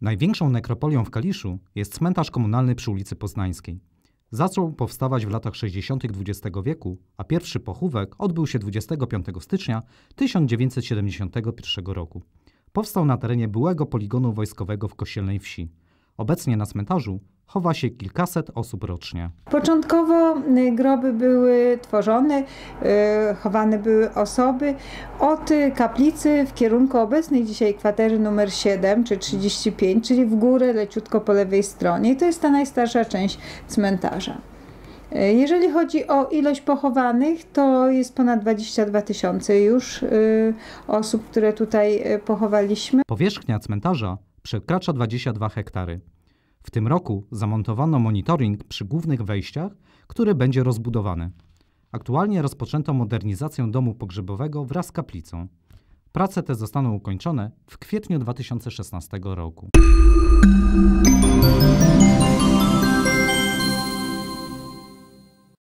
Największą nekropolią w Kaliszu jest cmentarz komunalny przy ulicy Poznańskiej. Zaczął powstawać w latach 60. XX wieku, a pierwszy pochówek odbył się 25 stycznia 1971 roku. Powstał na terenie byłego poligonu wojskowego w Kościelnej Wsi. Obecnie na cmentarzu chowa się kilkaset osób rocznie. Początkowo y, groby były tworzone, y, chowane były osoby od kaplicy w kierunku obecnej dzisiaj kwatery numer 7 czy 35, czyli w górę leciutko po lewej stronie. I to jest ta najstarsza część cmentarza. Y, jeżeli chodzi o ilość pochowanych, to jest ponad 22 tysiące już osób, które tutaj pochowaliśmy. Powierzchnia cmentarza przekracza 22 hektary. W tym roku zamontowano monitoring przy głównych wejściach, który będzie rozbudowany. Aktualnie rozpoczęto modernizację domu pogrzebowego wraz z kaplicą. Prace te zostaną ukończone w kwietniu 2016 roku.